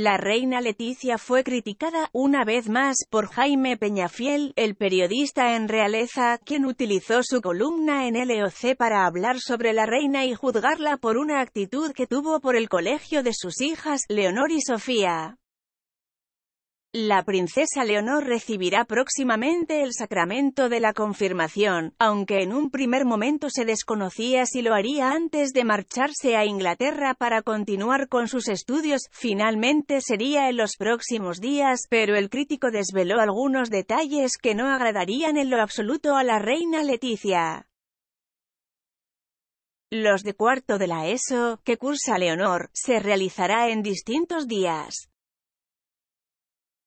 La reina Leticia fue criticada, una vez más, por Jaime Peñafiel, el periodista en realeza, quien utilizó su columna en LOC para hablar sobre la reina y juzgarla por una actitud que tuvo por el colegio de sus hijas, Leonor y Sofía. La princesa Leonor recibirá próximamente el sacramento de la confirmación, aunque en un primer momento se desconocía si lo haría antes de marcharse a Inglaterra para continuar con sus estudios, finalmente sería en los próximos días, pero el crítico desveló algunos detalles que no agradarían en lo absoluto a la reina Leticia. Los de cuarto de la ESO, que cursa Leonor, se realizará en distintos días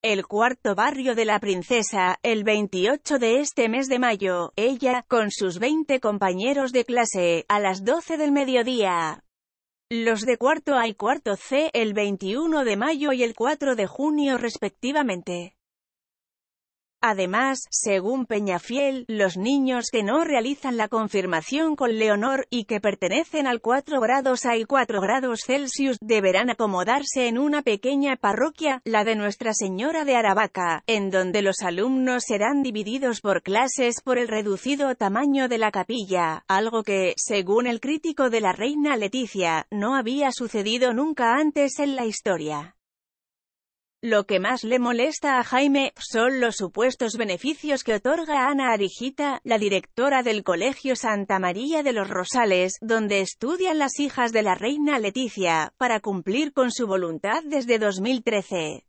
el cuarto barrio de la princesa, el 28 de este mes de mayo, ella, con sus 20 compañeros de clase, a las 12 del mediodía. Los de cuarto A y cuarto C, el 21 de mayo y el 4 de junio respectivamente. Además, según Peñafiel, los niños que no realizan la confirmación con Leonor, y que pertenecen al 4 grados a y 4 grados Celsius, deberán acomodarse en una pequeña parroquia, la de Nuestra Señora de Aravaca, en donde los alumnos serán divididos por clases por el reducido tamaño de la capilla, algo que, según el crítico de la reina Leticia, no había sucedido nunca antes en la historia. Lo que más le molesta a Jaime, son los supuestos beneficios que otorga Ana Arijita, la directora del Colegio Santa María de los Rosales, donde estudian las hijas de la reina Leticia, para cumplir con su voluntad desde 2013.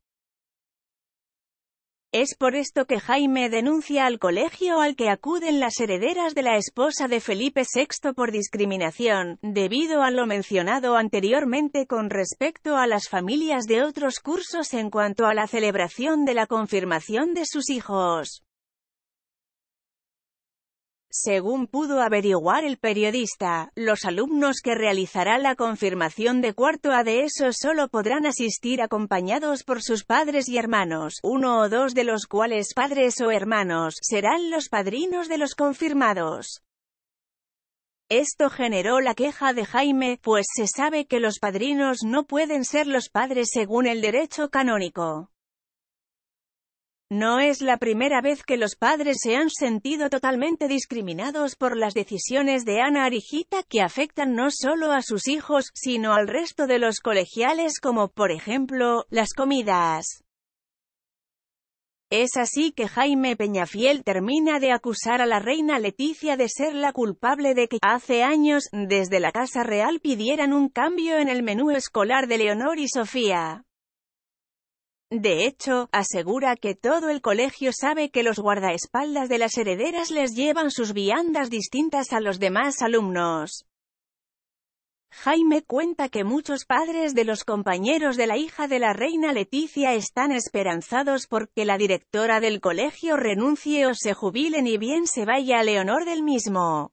Es por esto que Jaime denuncia al colegio al que acuden las herederas de la esposa de Felipe VI por discriminación, debido a lo mencionado anteriormente con respecto a las familias de otros cursos en cuanto a la celebración de la confirmación de sus hijos. Según pudo averiguar el periodista, los alumnos que realizará la confirmación de cuarto A de eso solo podrán asistir acompañados por sus padres y hermanos, uno o dos de los cuales padres o hermanos serán los padrinos de los confirmados. Esto generó la queja de Jaime, pues se sabe que los padrinos no pueden ser los padres según el derecho canónico. No es la primera vez que los padres se han sentido totalmente discriminados por las decisiones de Ana Arijita que afectan no solo a sus hijos, sino al resto de los colegiales como, por ejemplo, las comidas. Es así que Jaime Peñafiel termina de acusar a la reina Leticia de ser la culpable de que, hace años, desde la Casa Real pidieran un cambio en el menú escolar de Leonor y Sofía. De hecho, asegura que todo el colegio sabe que los guardaespaldas de las herederas les llevan sus viandas distintas a los demás alumnos. Jaime cuenta que muchos padres de los compañeros de la hija de la reina Leticia están esperanzados porque la directora del colegio renuncie o se jubilen y bien se vaya a Leonor del mismo.